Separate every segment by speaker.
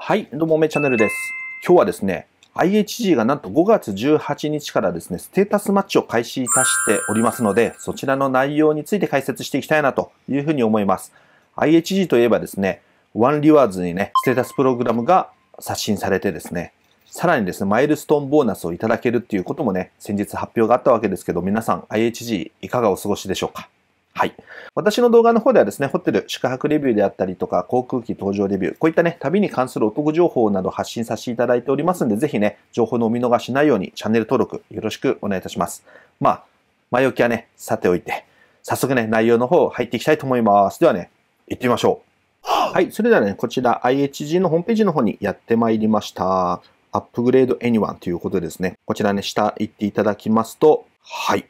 Speaker 1: はい、どうもめチャンネルです。今日はですね、IHG がなんと5月18日からですね、ステータスマッチを開始いたしておりますので、そちらの内容について解説していきたいなというふうに思います。IHG といえばですね、ワンリワーズにね、ステータスプログラムが刷新されてですね、さらにですね、マイルストーンボーナスをいただけるっていうこともね、先日発表があったわけですけど、皆さん IHG いかがお過ごしでしょうかはい。私の動画の方ではですね、ホテル、宿泊レビューであったりとか、航空機搭乗レビュー、こういったね、旅に関するお得情報など発信させていただいておりますんで、ぜひね、情報のお見逃しないようにチャンネル登録よろしくお願いいたします。まあ、前置きはね、さておいて、早速ね、内容の方入っていきたいと思います。ではね、行ってみましょう。はい。それではね、こちら IHG のホームページの方にやってまいりました。アップグレードエニワンということですね。こちらね、下行っていただきますと、はい。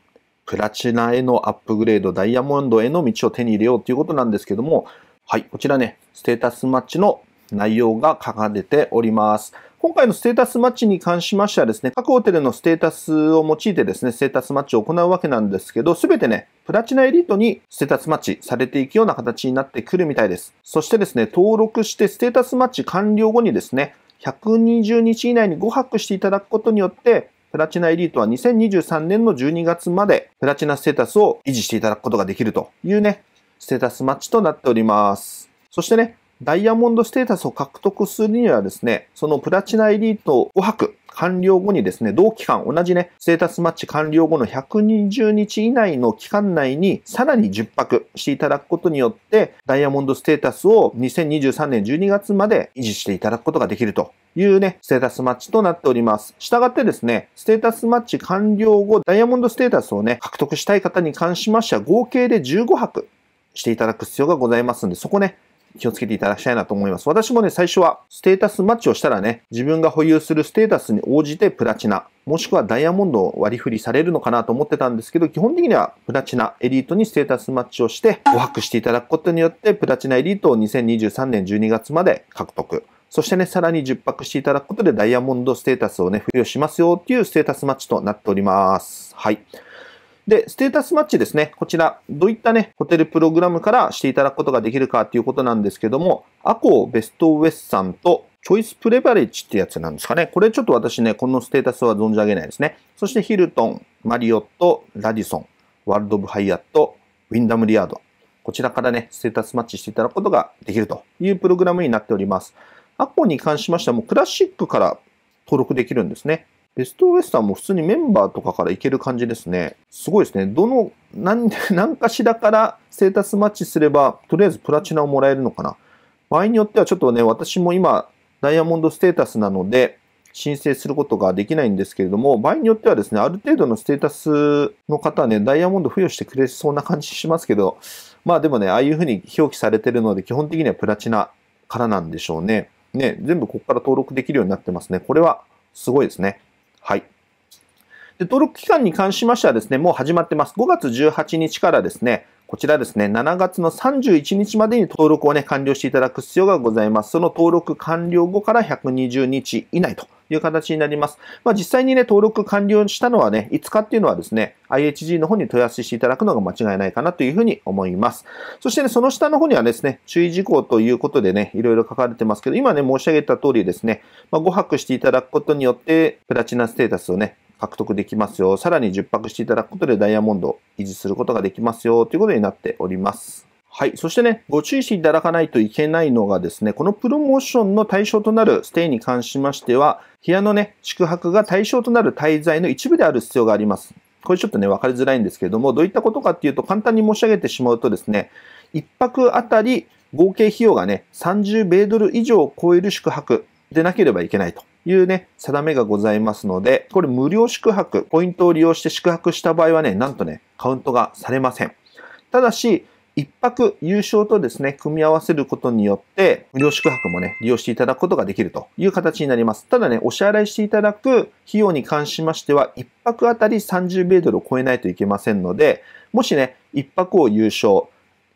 Speaker 1: プラチナへのアップグレード、ダイヤモンドへの道を手に入れようということなんですけども、はい、こちらね、ステータスマッチの内容が書かれております。今回のステータスマッチに関しましてはですね、各ホテルのステータスを用いてですね、ステータスマッチを行うわけなんですけど、すべてね、プラチナエリートにステータスマッチされていくような形になってくるみたいです。そしてですね、登録してステータスマッチ完了後にですね、120日以内に5泊していただくことによって、プラチナエリートは2023年の12月までプラチナステータスを維持していただくことができるというね、ステータスマッチとなっております。そしてね、ダイヤモンドステータスを獲得するにはですね、そのプラチナエリート5泊完了後にですね、同期間、同じね、ステータスマッチ完了後の120日以内の期間内に、さらに10泊していただくことによって、ダイヤモンドステータスを2023年12月まで維持していただくことができるというね、ステータスマッチとなっております。したがってですね、ステータスマッチ完了後、ダイヤモンドステータスをね、獲得したい方に関しましては、合計で15泊していただく必要がございますので、そこね、気をつけていただきたいなと思います。私もね、最初はステータスマッチをしたらね、自分が保有するステータスに応じてプラチナ、もしくはダイヤモンドを割り振りされるのかなと思ってたんですけど、基本的にはプラチナエリートにステータスマッチをして、5泊していただくことによって、プラチナエリートを2023年12月まで獲得。そしてね、さらに10泊していただくことでダイヤモンドステータスをね、付与しますよっていうステータスマッチとなっております。はい。で、ステータスマッチですね。こちら、どういったね、ホテルプログラムからしていただくことができるかっていうことなんですけども、アコベストウエスさんとチョイスプレバレッジってやつなんですかね。これちょっと私ね、このステータスは存じ上げないですね。そしてヒルトン、マリオット、ラディソン、ワールド・オブ・ハイアット、ウィンダム・リアード。こちらからね、ステータスマッチしていただくことができるというプログラムになっております。アコに関しましてはもうクラシックから登録できるんですね。ベストウエスタンも普通にメンバーとかからいける感じですね。すごいですね。どの、何、何 かしらからステータスマッチすれば、とりあえずプラチナをもらえるのかな。場合によってはちょっとね、私も今、ダイヤモンドステータスなので、申請することができないんですけれども、場合によってはですね、ある程度のステータスの方はね、ダイヤモンド付与してくれそうな感じしますけど、まあでもね、ああいうふうに表記されてるので、基本的にはプラチナからなんでしょうね。ね、全部ここから登録できるようになってますね。これはすごいですね。はい。で、登録期間に関しましてはですね、もう始まってます。5月18日からですね、こちらですね、7月の31日までに登録をね、完了していただく必要がございます。その登録完了後から120日以内という形になります。まあ、実際にね、登録完了したのはね、いつかっていうのはですね、IHG の方に問い合わせしていただくのが間違いないかなというふうに思います。そしてね、その下の方にはですね、注意事項ということでね、いろいろ書かれてますけど、今ね、申し上げた通りですね、まあ、5泊していただくことによって、プラチナステータスをね、獲得できますよ。さらに10泊していただくことでダイヤモンドを維持することができますよ。ということになっております。はい。そしてね、ご注意していただかないといけないのがですね、このプロモーションの対象となるステイに関しましては、部屋のね、宿泊が対象となる滞在の一部である必要があります。これちょっとね、分かりづらいんですけれども、どういったことかっていうと、簡単に申し上げてしまうとですね、1泊あたり合計費用がね、30米ドル以上を超える宿泊でなければいけないというね、定めがございますので、これ無料宿泊、ポイントを利用して宿泊した場合はね、なんとね、カウントがされません。ただし、1泊優勝とですね、組み合わせることによって、無料宿泊もね、利用していただくことができるという形になります。ただね、お支払いしていただく費用に関しましては、1泊あたり30米ドルを超えないといけませんので、もしね、1泊を優勝、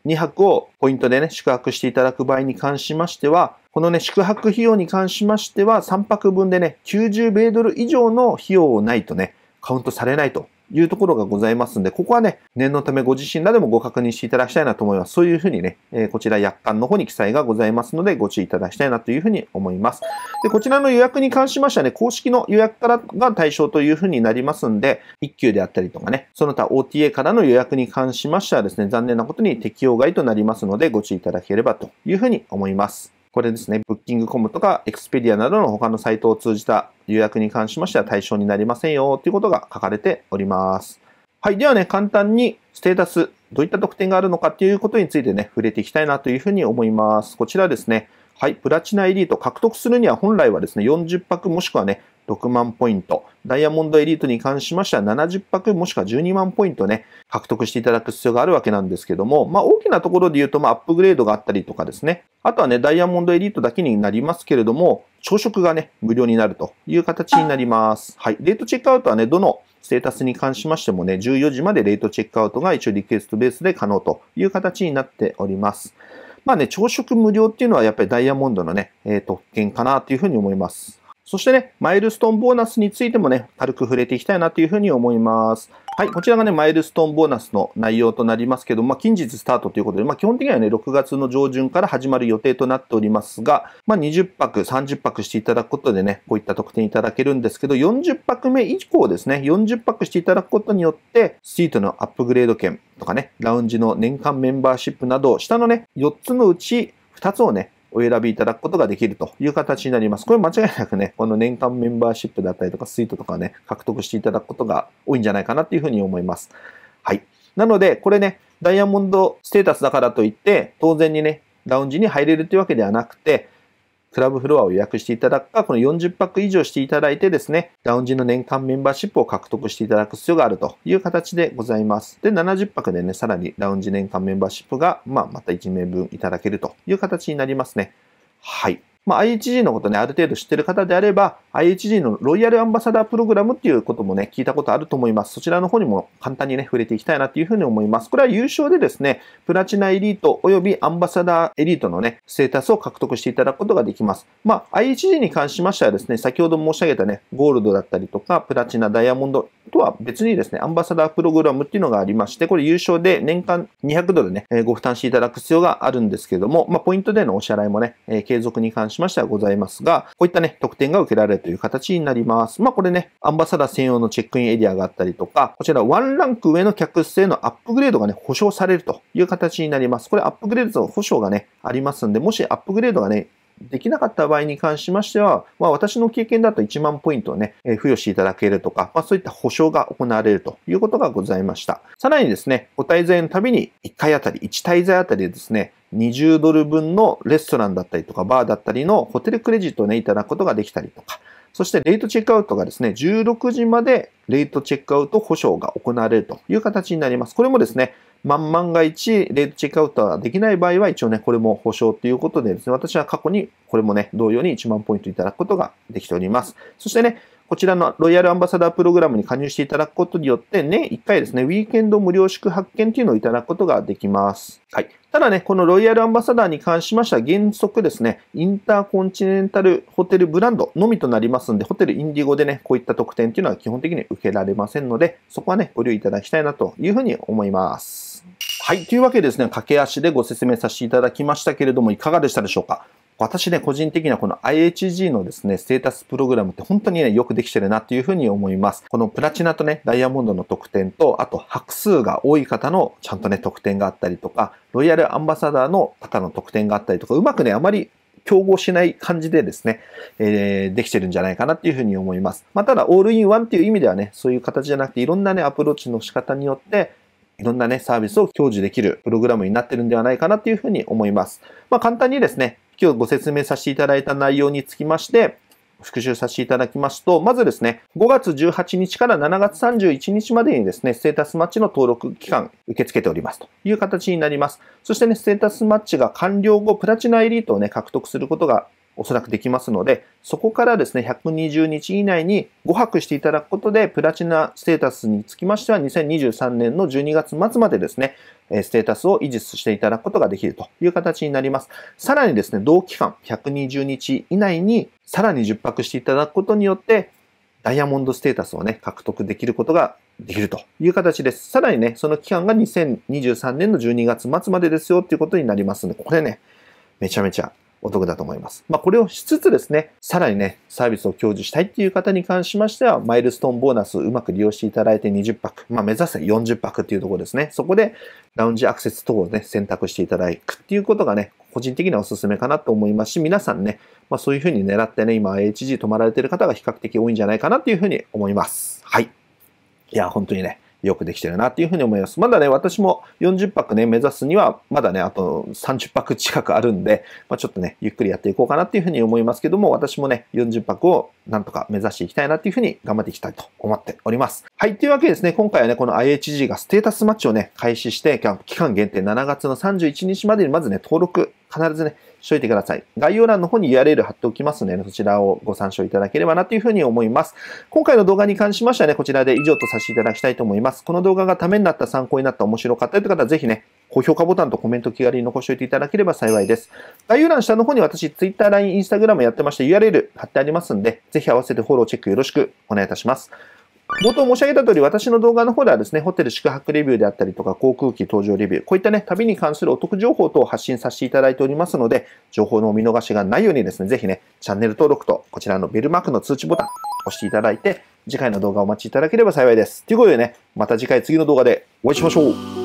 Speaker 1: 2泊をポイントでね、宿泊していただく場合に関しましては、このね、宿泊費用に関しましては、3泊分でね、90米ドル以上の費用をないとね、カウントされないというところがございますんで、ここはね、念のためご自身らでもご確認していただきたいなと思います。そういうふうにね、えこちら約款の方に記載がございますので、ご注意いただきたいなというふうに思います。で、こちらの予約に関しましてはね、公式の予約からが対象というふうになりますんで、1級であったりとかね、その他 OTA からの予約に関しましてはですね、残念なことに適用外となりますので、ご注意いただければというふうに思います。これですね、ブッキングコムとかエクスペディアなどの他のサイトを通じた予約に関しましては対象になりませんよということが書かれております。はい。ではね、簡単にステータス、どういった特典があるのかっていうことについてね、触れていきたいなというふうに思います。こちらですね、はい、プラチナエリート獲得するには本来はですね、40泊もしくはね、6万ポイント。ダイヤモンドエリートに関しましては70泊もしくは12万ポイントね、獲得していただく必要があるわけなんですけども、まあ大きなところで言うと、まあアップグレードがあったりとかですね。あとはね、ダイヤモンドエリートだけになりますけれども、朝食がね、無料になるという形になります。はい。レートチェックアウトはね、どのステータスに関しましてもね、14時までレートチェックアウトが一応リクエストベースで可能という形になっております。まあね、朝食無料っていうのはやっぱりダイヤモンドのね、えー、特権かなというふうに思います。そしてね、マイルストーンボーナスについてもね、軽く触れていきたいなというふうに思います。はい、こちらがね、マイルストーンボーナスの内容となりますけど、まあ、近日スタートということで、まあ、基本的にはね、6月の上旬から始まる予定となっておりますが、まあ、20泊、30泊していただくことでね、こういった特典いただけるんですけど、40泊目以降ですね、40泊していただくことによって、スイートのアップグレード券とかね、ラウンジの年間メンバーシップなど、下のね、4つのうち2つをね、お選びいただくことができるという形になります。これ間違いなくね、この年間メンバーシップだったりとか、スイートとかね、獲得していただくことが多いんじゃないかなっていうふうに思います。はい。なので、これね、ダイヤモンドステータスだからといって、当然にね、ラウンジに入れるというわけではなくて、クラブフロアを予約していただくか、この40泊以上していただいてですね、ラウンジの年間メンバーシップを獲得していただく必要があるという形でございます。で、70泊でね、さらにラウンジ年間メンバーシップが、まあ、また1名分いただけるという形になりますね。はい。まあ、IHG のことね、ある程度知ってる方であれば、IHG のロイヤルアンバサダープログラムっていうこともね、聞いたことあると思います。そちらの方にも簡単にね、触れていきたいなというふうに思います。これは優勝でですね、プラチナエリート及びアンバサダーエリートのね、ステータスを獲得していただくことができます。まあ、IHG に関しましてはですね、先ほど申し上げたね、ゴールドだったりとか、プラチナ、ダイヤモンドとは別にですね、アンバサダープログラムっていうのがありまして、これ優勝で年間200ドルね、ご負担していただく必要があるんですけども、まあ、ポイントでのお支払いもね、継続に関しましてはございますが、こういったね、特典が受けられるという形になります。まあこれね、アンバサダー専用のチェックインエリアがあったりとか、こちらワンランク上の客室へのアップグレードがね、保証されるという形になります。これアップグレード保証がね、ありますんで、もしアップグレードがね、できなかった場合に関しましては、まあ、私の経験だと1万ポイントをね、えー、付与していただけるとか、まあ、そういった保証が行われるということがございました。さらにですね、ご滞在のたびに1回あたり、1滞在あたりですね、20ドル分のレストランだったりとか、バーだったりのホテルクレジットをね、いただくことができたりとか、そしてレイトチェックアウトがですね、16時までレイトチェックアウト保証が行われるという形になります。これもですね、万万が一、レートチェックアウトができない場合は、一応ね、これも保証ということでですね、私は過去にこれもね、同様に1万ポイントいただくことができております。そしてね、こちらのロイヤルアンバサダープログラムに加入していただくことによって、年1回ですね、ウィーケンド無料宿泊券というのをいただくことができます。はい。ただね、このロイヤルアンバサダーに関しましては原則ですね、インターコンチネンタルホテルブランドのみとなりますんで、ホテルインディゴでね、こういった特典っていうのは基本的に受けられませんので、そこはね、ご留意いただきたいなというふうに思います。はい。というわけでですね、駆け足でご説明させていただきましたけれども、いかがでしたでしょうか私ね、個人的にはこの IHG のですね、ステータスプログラムって本当にね、よくできてるなっていうふうに思います。このプラチナとね、ダイヤモンドの特典と、あと白数が多い方のちゃんとね、特典があったりとか、ロイヤルアンバサダーの方の特典があったりとか、うまくね、あまり競合しない感じでですね、えー、できてるんじゃないかなっていうふうに思います。まあ、ただ、オールインワンっていう意味ではね、そういう形じゃなくて、いろんなね、アプローチの仕方によって、いろんなね、サービスを享受できるプログラムになってるんではないかなっていうふうに思います。まあ、簡単にですね、今日ご説明させていただいた内容につきまして、復習させていただきますと、まずですね、5月18日から7月31日までにですね、ステータスマッチの登録期間受け付けておりますという形になります。そしてね、ステータスマッチが完了後、プラチナエリートをね、獲得することがおそらくできますので、そこからですね、120日以内に5泊していただくことで、プラチナステータスにつきましては、2023年の12月末までですね、ステータスを維持していただくことができるという形になります。さらにですね、同期間120日以内に、さらに10泊していただくことによって、ダイヤモンドステータスをね、獲得できることができるという形です。さらにね、その期間が2023年の12月末までですよということになりますので、これね、めちゃめちゃお得だと思います。まあ、これをしつつですね、さらにね、サービスを享受したいっていう方に関しましては、マイルストーンボーナスをうまく利用していただいて20泊、まあ、目指せ40泊っていうところですね。そこでラウンジアクセス等をね、選択していただくっていうことがね、個人的にはおすすめかなと思いますし、皆さんね、まあ、そういうふうに狙ってね、今 HG 泊まられてる方が比較的多いんじゃないかなっていうふうに思います。はい。いや、本当にね、よくできてるなっていうふうに思います。まだね、私も40泊ね、目指すには、まだね、あと30泊近くあるんで、まあ、ちょっとね、ゆっくりやっていこうかなっていうふうに思いますけども、私もね、40泊をなんとか目指していきたいなっていうふうに頑張っていきたいと思っております。はい、というわけでですね、今回はね、この IHG がステータスマッチをね、開始して、期間限定7月の31日までにまずね、登録必ずね、しといてください。概要欄の方に URL 貼っておきますので、ね、そちらをご参照いただければなというふうに思います。今回の動画に関しましてはね、こちらで以上とさせていただきたいと思います。この動画がためになった、参考になった、面白かったという方はぜひね、高評価ボタンとコメント気軽に残しておいていただければ幸いです。概要欄下の方に私、Twitter、LINE、Instagram やってまして URL 貼ってありますんで、ぜひ合わせてフォローチェックよろしくお願いいたします。冒頭申し上げた通り、私の動画の方ではですね、ホテル宿泊レビューであったりとか、航空機搭乗レビュー、こういったね、旅に関するお得情報等を発信させていただいておりますので、情報のお見逃しがないようにですね、ぜひね、チャンネル登録と、こちらのベルマークの通知ボタン、押していただいて、次回の動画をお待ちいただければ幸いです。ということでね、また次回次の動画でお会いしましょう